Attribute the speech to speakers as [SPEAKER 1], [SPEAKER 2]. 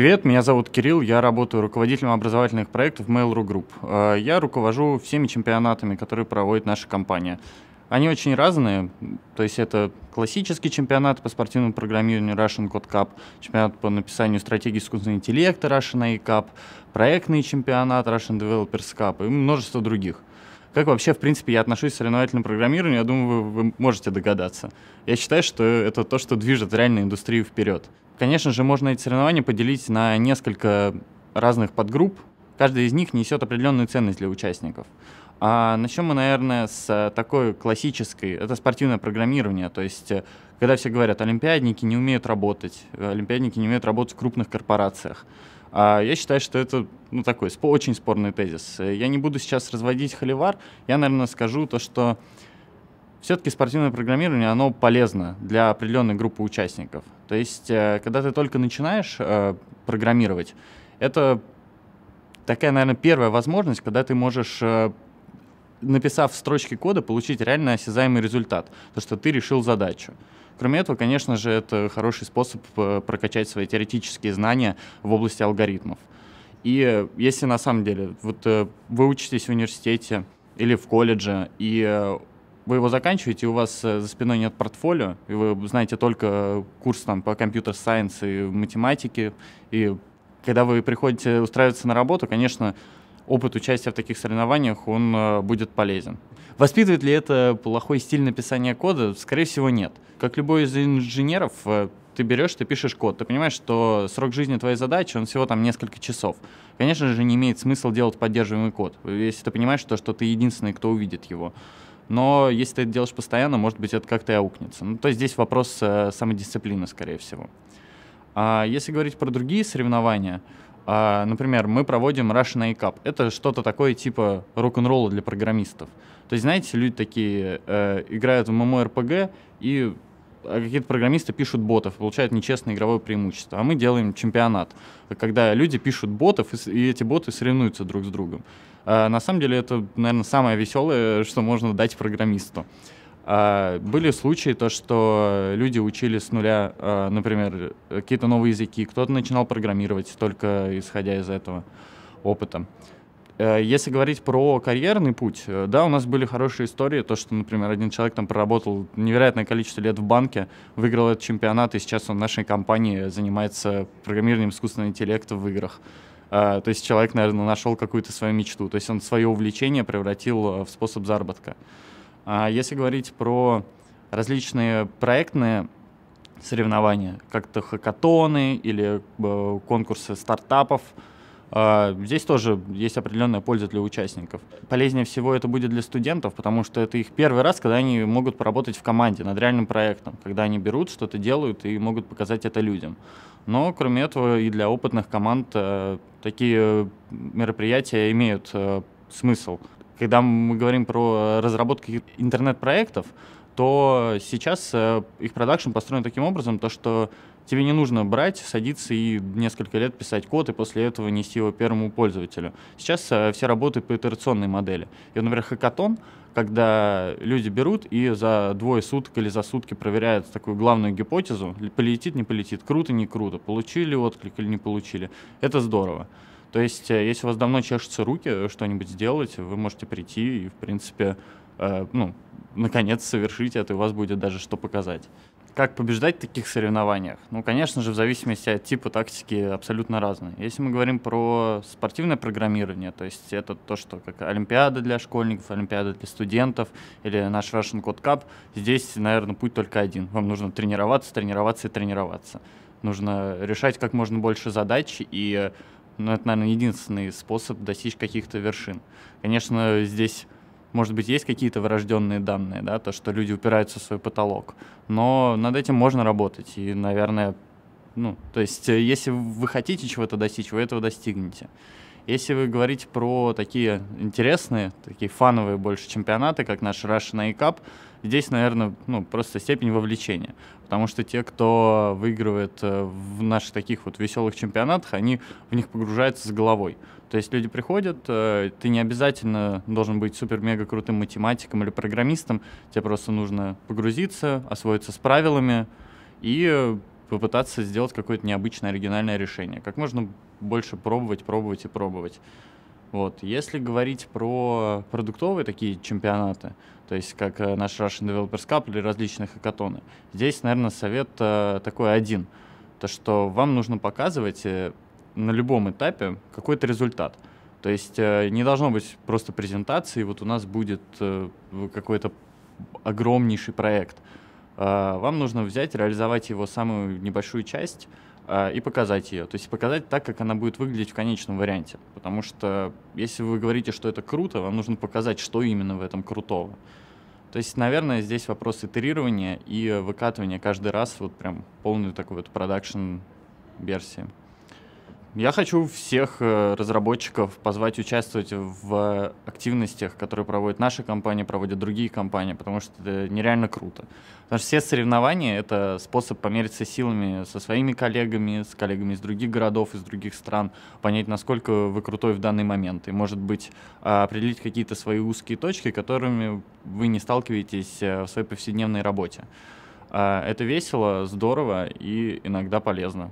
[SPEAKER 1] Привет, меня зовут Кирилл, я работаю руководителем образовательных проектов Mail.ru Group. Э, я руковожу всеми чемпионатами, которые проводит наша компания. Они очень разные, то есть это классический чемпионат по спортивному программированию Russian Code Cup, чемпионат по написанию стратегии искусственного интеллекта Russian AI Cup, проектный чемпионат Russian Developers Cup и множество других. Как вообще, в принципе, я отношусь к соревновательному программированию, я думаю, вы, вы можете догадаться. Я считаю, что это то, что движет реально индустрию вперед. Конечно же, можно эти соревнования поделить на несколько разных подгрупп. Каждая из них несет определенную ценность для участников. А начнем мы, наверное, с э, такой классической, это спортивное программирование, то есть э, когда все говорят, олимпиадники не умеют работать, э, олимпиадники не умеют работать в крупных корпорациях. А я считаю, что это ну, такой очень спорный тезис. Я не буду сейчас разводить холивар, я, наверное, скажу то, что все-таки спортивное программирование, оно полезно для определенной группы участников. То есть, э, когда ты только начинаешь э, программировать, это такая, наверное, первая возможность, когда ты можешь э, написав строчки кода, получить реально осязаемый результат, то, что ты решил задачу. Кроме этого, конечно же, это хороший способ прокачать свои теоретические знания в области алгоритмов. И если на самом деле вот вы учитесь в университете или в колледже, и вы его заканчиваете, у вас э, за спиной нет портфолио, и вы знаете только э, курс там, по компьютер-сайенс и математике, и когда вы приходите устраиваться на работу, конечно, опыт участия в таких соревнованиях, он э, будет полезен. Воспитывает ли это плохой стиль написания кода? Скорее всего, нет. Как любой из инженеров, ты берешь, ты пишешь код, ты понимаешь, что срок жизни твоей задачи, он всего там несколько часов. Конечно же, не имеет смысла делать поддерживаемый код, если ты понимаешь, что, что ты единственный, кто увидит его но если ты это делаешь постоянно, может быть, это как-то и аукнется. Ну, то есть здесь вопрос э, самодисциплины, скорее всего. А если говорить про другие соревнования, э, например, мы проводим Russian A e Cup. Это что-то такое типа рок-н-ролла для программистов. То есть, знаете, люди такие э, играют в MMORPG и а какие-то программисты пишут ботов, получают нечестное игровое преимущество. А мы делаем чемпионат, когда люди пишут ботов, и, эти боты соревнуются друг с другом. А, на самом деле это, наверное, самое веселое, что можно дать программисту. А, были случаи, то, что люди учили с нуля, а, например, какие-то новые языки, кто-то начинал программировать только исходя из этого опыта. Э, если говорить про карьерный путь, э, да, у нас были хорошие истории, то, что, например, один человек там проработал невероятное количество лет в банке, выиграл этот чемпионат, и сейчас он в нашей компании занимается программированием искусственного интеллекта в играх. Э, то есть человек, наверное, нашел какую-то свою мечту, то есть он свое увлечение превратил в способ заработка. А если говорить про различные проектные соревнования, как-то хакатоны или конкурсы стартапов – а, здесь тоже есть определенная польза для участников. Полезнее всего это будет для студентов, потому что это их первый раз, когда они могут поработать в команде над реальным проектом, когда они берут, что-то делают и могут показать это людям. Но, кроме этого, и для опытных команд э, такие э, мероприятия имеют э, смысл. Когда мы говорим про разработку интернет-проектов, то сейчас их продакшн построен таким образом, то что Тебе не нужно брать, садиться и несколько лет писать код, и после этого нести его первому пользователю. Сейчас э, все работают по итерационной модели. И, например, хакатон, когда люди берут и за двое суток или за сутки проверяют такую главную гипотезу, полетит, не полетит, круто, не круто, получили отклик или не получили. Это здорово. То есть, э, если у вас давно чешутся руки э, что-нибудь сделать, вы можете прийти и, в принципе, э, ну, наконец совершить это, и у вас будет даже что показать. Как побеждать в таких соревнованиях? Ну, конечно же, в зависимости от типа тактики абсолютно разные. Если мы говорим про спортивное программирование, то есть это то, что как Олимпиада для школьников, Олимпиада для студентов или наш Russian Code Cup, здесь, наверное, путь только один. Вам нужно тренироваться, тренироваться и тренироваться. Нужно решать как можно больше задач и ну, это, наверное, единственный способ достичь каких-то вершин. Конечно, здесь может быть, есть какие-то врожденные данные, да, то, что люди упираются в свой потолок. Но над этим можно работать. И, наверное, ну, то есть, э, если вы хотите чего-то достичь, вы этого достигнете. Если вы говорите про такие интересные, такие фановые больше чемпионаты, как наш Russian A Cup, здесь, наверное, ну, просто степень вовлечения. Потому что те, кто выигрывает э, в наших таких вот веселых чемпионатах, они в них погружаются с головой. То есть люди приходят, э, ты не обязательно должен быть супер-мега крутым математиком или программистом, тебе просто нужно погрузиться, освоиться с правилами и попытаться сделать какое-то необычное, оригинальное решение. Как можно больше пробовать, пробовать и пробовать. Вот. Если говорить про продуктовые такие чемпионаты, то есть как э, наш Russian Developers Cup или различные хакатоны, здесь, наверное, совет э, такой один. То, что вам нужно показывать э, на любом этапе какой-то результат. То есть не должно быть просто презентации, вот у нас будет какой-то огромнейший проект – а, вам нужно взять, реализовать его самую небольшую часть а, и показать ее. То есть показать так, как она будет выглядеть в конечном варианте. Потому что если вы говорите, что это круто, вам нужно показать, что именно в этом крутого. То есть, наверное, здесь вопрос итерирования и э, выкатывания каждый раз вот прям полную такую вот продакшн-версии. Я хочу всех э, разработчиков позвать участвовать в активностях, которые проводит наша компания, проводят другие компании, потому что это нереально круто. Потому что все соревнования — это способ помериться силами со своими коллегами, с коллегами из других городов, из других стран, понять, насколько вы крутой в данный момент, и, может быть, определить какие-то свои узкие точки, которыми вы не сталкиваетесь э, в своей повседневной работе. Э, это весело, здорово и иногда полезно.